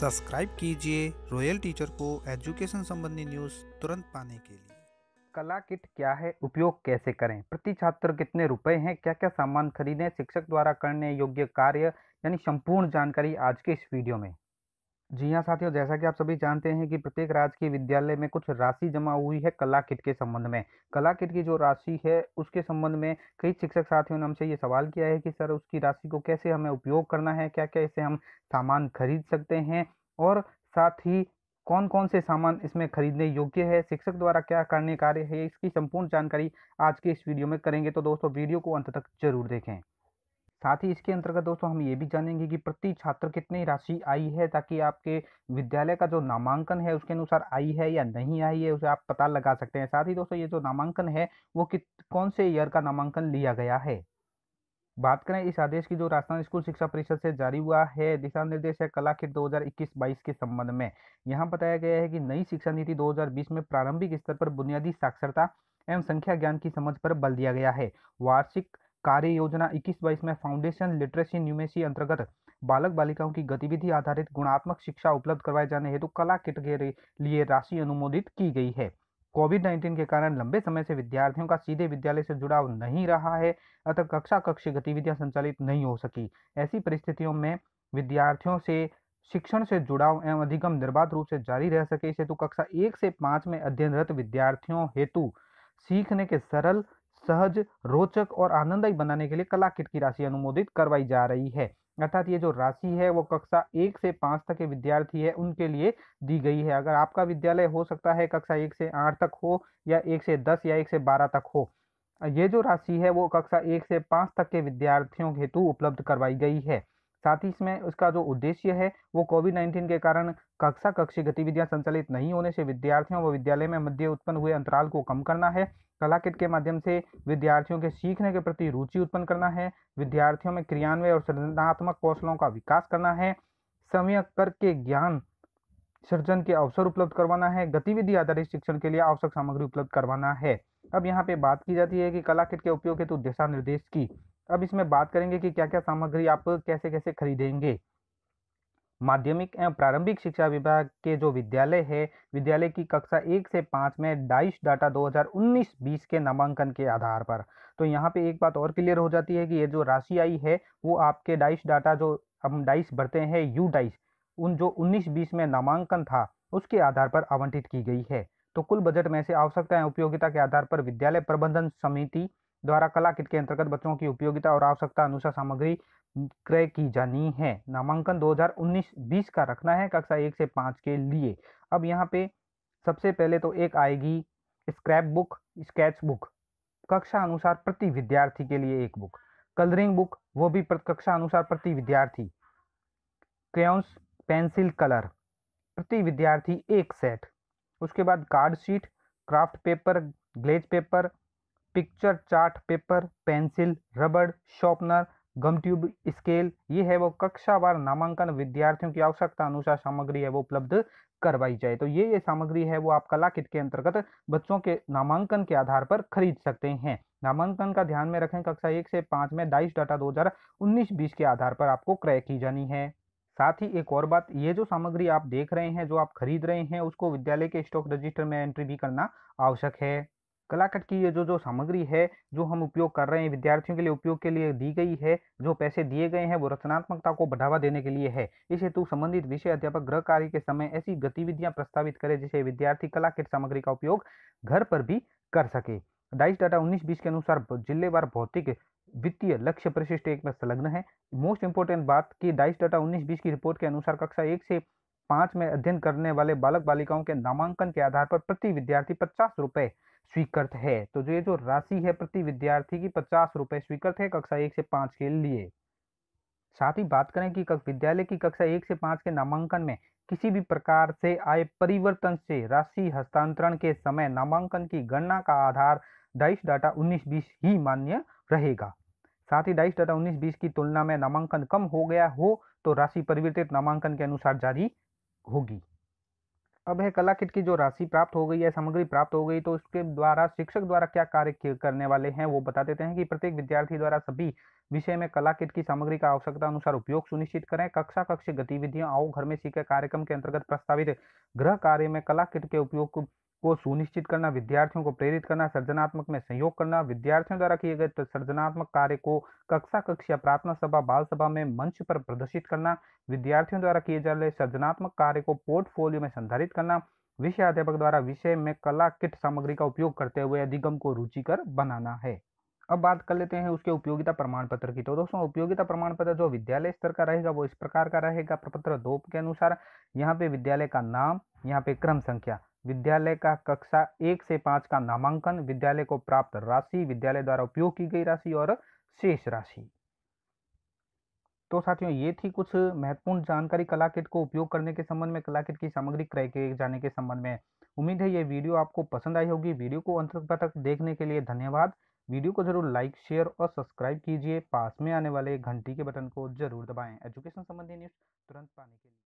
subscribe कीजिए royal teacher को education संबंधी न्यूज तुरंत पाने के लिए कला किट क्या है उपयोग कैसे करें प्रति छात्र कितने रुपए हैं क्या क्या सामान खरीदें शिक्षक द्वारा करने योग्य कार्य यानी संपूर्ण जानकारी आज के इस वीडियो में जी हाँ साथियों जैसा कि आप सभी जानते हैं कि प्रत्येक राजकीय विद्यालय में कुछ राशि जमा हुई है कला किट के संबंध में कला किट की जो राशि है उसके संबंध में कई शिक्षक साथियों ने हमसे ये सवाल किया है कि सर उसकी राशि को कैसे हमें उपयोग करना है क्या क्या इससे हम सामान खरीद सकते हैं और साथ ही कौन कौन से सामान इसमें खरीदने योग्य है शिक्षक द्वारा क्या करने कार्य है इसकी संपूर्ण जानकारी आज के इस वीडियो में करेंगे तो दोस्तों वीडियो को अंत तक जरूर देखें साथ ही इसके अंतर्गत दोस्तों हम ये भी जानेंगे कि प्रति छात्र कितनी राशि आई है ताकि आपके विद्यालय का जो नामांकन है उसके अनुसार आई है या नहीं आई है उसे आप पता लगा सकते हैं साथ ही दोस्तों ये जो नामांकन है वो कौन से ईयर का नामांकन लिया गया है बात करें इस आदेश की जो राजस्थान स्कूल शिक्षा परिषद से जारी हुआ है दिशा निर्देश है कला किट 2021-22 के संबंध में यहाँ बताया गया है कि नई शिक्षा नीति 2020 में प्रारंभिक स्तर पर बुनियादी साक्षरता एवं संख्या ज्ञान की समझ पर बल दिया गया है वार्षिक कार्य योजना इक्कीस बाईस में फाउंडेशन लिटरेसी न्यूमेसी अंतर्गत बालक बालिकाओं की गतिविधि आधारित गुणात्मक शिक्षा उपलब्ध करवाए जाने हेतु कला किट के लिए राशि अनुमोदित की गई है कोविड नाइन्टीन के कारण लंबे समय से विद्यार्थियों का सीधे विद्यालय से जुड़ाव नहीं रहा है अतः कक्षा कक्ष गतिविधियां संचालित नहीं हो सकी ऐसी परिस्थितियों में विद्यार्थियों से शिक्षण से जुड़ाव एवं अधिगम निर्बाध रूप से जारी रह सके इस हेतु कक्षा एक से पाँच में अध्ययनरत विद्यार्थियों हेतु सीखने के सरल सहज रोचक और आनंददायी बनाने के लिए कला किट की राशि अनुमोदित करवाई जा रही है अर्थात ये जो राशि है वो कक्षा एक से पाँच तक के विद्यार्थी है उनके लिए दी गई है अगर आपका विद्यालय हो सकता है कक्षा एक से आठ तक हो या एक से दस या एक से बारह तक हो ये जो राशि है वो कक्षा एक से पाँच तक के विद्यार्थियों हेतु उपलब्ध करवाई गई है साथ ही इसमें उसका जो उद्देश्य है वो कोविड नाइन्टीन के कारण कक्षा कक्षी गतिविधियां संचालित नहीं होने से विद्यार्थियों व विद्यालय में मध्य उत्पन्न हुए अंतराल को कम करना है कला किट के माध्यम से विद्यार्थियों के सीखने के प्रति रुचि उत्पन्न करना है विद्यार्थियों में क्रियान्वय और सृजनात्मक कौशलों का विकास करना है समय करके ज्ञान सृजन के अवसर उपलब्ध करवाना है गतिविधि आधारित शिक्षण के लिए आवश्यक सामग्री उपलब्ध करवाना है अब यहाँ पे बात की जाती है कि कला किट के उपयोग हेतु दिशा निर्देश की अब इसमें बात करेंगे कि क्या क्या सामग्री आप कैसे कैसे खरीदेंगे माध्यमिक एवं प्रारंभिक शिक्षा विभाग के जो विद्यालय है विद्यालय की कक्षा एक से पाँच में डाइश डाटा 2019-20 के नामांकन के आधार पर तो यहाँ पे एक बात और क्लियर हो जाती है कि ये जो राशि आई है वो आपके डाइस डाटा जो हम डाइस भरते हैं यू डाइस उन जो 19-20 में नामांकन था उसके आधार पर आवंटित की गई है तो कुल बजट में से आवश्यकताएं उपयोगिता के आधार पर विद्यालय प्रबंधन समिति द्वारा कला किट के अंतर्गत बच्चों की उपयोगिता और आवश्यकता अनुसार सामग्री क्रय की जानी है नामांकन 2019-20 का रखना है कक्षा एक से पाँच के लिए अब यहाँ पे सबसे पहले तो एक आएगी स्क्रैप बुक स्केच बुक कक्षा अनुसार प्रति विद्यार्थी के लिए एक बुक कलरिंग बुक वो भी कक्षा अनुसार प्रति विद्यार्थी क्रेउंस पेंसिल कलर प्रति विद्यार्थी एक सेट उसके बाद card sheet craft paper glaze paper picture chart paper pencil रबड़ शॉर्पनर गम ट्यूब स्केल ये है वो कक्षावार नामांकन विद्यार्थियों की आवश्यकता अनुसार सामग्री है वो उपलब्ध करवाई जाए तो ये ये सामग्री है वो आप कला किट के अंतर्गत बच्चों के नामांकन के आधार पर खरीद सकते हैं नामांकन का ध्यान में रखें कक्षा एक से पाँच में डाइस डाटा 2019-20 के आधार पर आपको क्रय की जानी है साथ ही एक और बात ये जो सामग्री आप देख रहे हैं जो आप खरीद रहे हैं उसको विद्यालय के स्टॉक रजिस्टर में एंट्री भी करना आवश्यक है कलाकट की ये जो जो सामग्री है जो हम उपयोग कर रहे हैं विद्यार्थियों के लिए उपयोग के लिए दी गई है जो पैसे दिए गए हैं वो रचनात्मकता को बढ़ावा देने के लिए है इस हेतु संबंधित विषय अध्यापक गृह कार्य के समय ऐसी गतिविधियां प्रस्तावित करें जिसे विद्यार्थी कलाकट सामग्री का उपयोग घर पर भी कर सके डाइस डाटा उन्नीस बीस के अनुसार जिलेवार भौतिक वित्तीय लक्ष्य प्रशिष्ट एक में संलग्न है मोस्ट इंपोर्टेंट बात कि डाइस डाटा उन्नीस बीस की रिपोर्ट के अनुसार कक्षा एक से पाँच में अध्ययन करने वाले बालक बालिकाओं के नामांकन के आधार पर प्रति विद्यार्थी पचास रुपये स्वीकृत है तो जो ये जो राशि है प्रति विद्यार्थी की पचास रुपये स्वीकृत है कक्षा एक से पाँच के लिए साथ ही बात करें कि विद्यालय की कक्षा एक से पाँच के नामांकन में किसी भी प्रकार से आए परिवर्तन से राशि हस्तांतरण के समय नामांकन की गणना का आधार डाइस डाटा उन्नीस बीस ही मान्य रहेगा साथ ही डाइस डाटा उन्नीस बीस की तुलना में नामांकन कम हो गया हो तो राशि परिवर्तित नामांकन के अनुसार जारी होगी अब है कला किट की जो राशि प्राप्त हो गई है सामग्री प्राप्त हो गई तो उसके द्वारा शिक्षक द्वारा क्या कार्य करने वाले हैं वो बता देते हैं कि प्रत्येक विद्यार्थी द्वारा सभी विषय में कला किट की सामग्री का आवश्यकता अनुसार उपयोग सुनिश्चित करें कक्षा कक्ष गतिविधियां आओ घर में सीखे कार्यक्रम के अंतर्गत प्रस्तावित गृह कार्य में कला किट के उपयोग को सुनिश्चित करना विद्यार्थियों को प्रेरित करना सृजनात्मक में सहयोग करना विद्यार्थियों द्वारा किए गए तो सृजनात्मक कार्य को कक्षा कक्ष या प्रार्थना सभा बाल सभा में मंच पर प्रदर्शित करना विद्यार्थियों द्वारा किए जा रहे सृजनात्मक कार्य को पोर्टफोलियो में संधारित करना विषय अध्यापक द्वारा विषय में कला किट सामग्री का उपयोग करते हुए अधिगम को रुचिकर बनाना है अब बात कर लेते हैं उसके उपयोगिता प्रमाण पत्र की तो दोस्तों उपयोगिता प्रमाण पत्र जो विद्यालय स्तर का रहेगा वो इस प्रकार का रहेगा प्रपत्र दो के अनुसार यहाँ पे विद्यालय का नाम यहाँ पे क्रम संख्या विद्यालय का कक्षा एक से पाँच का नामांकन विद्यालय को प्राप्त राशि विद्यालय द्वारा उपयोग की गई राशि और शेष राशि तो साथियों ये थी कुछ महत्वपूर्ण जानकारी कला किट को उपयोग करने के संबंध में कला किट की सामग्री क्रय किए जाने के संबंध में उम्मीद है ये वीडियो आपको पसंद आई होगी वीडियो को अंत तक देखने के लिए धन्यवाद वीडियो को जरूर लाइक शेयर और सब्सक्राइब कीजिए पास में आने वाले घंटी के बटन को जरूर दबाएं एजुकेशन संबंधी न्यूज़ तुरंत पाने के लिए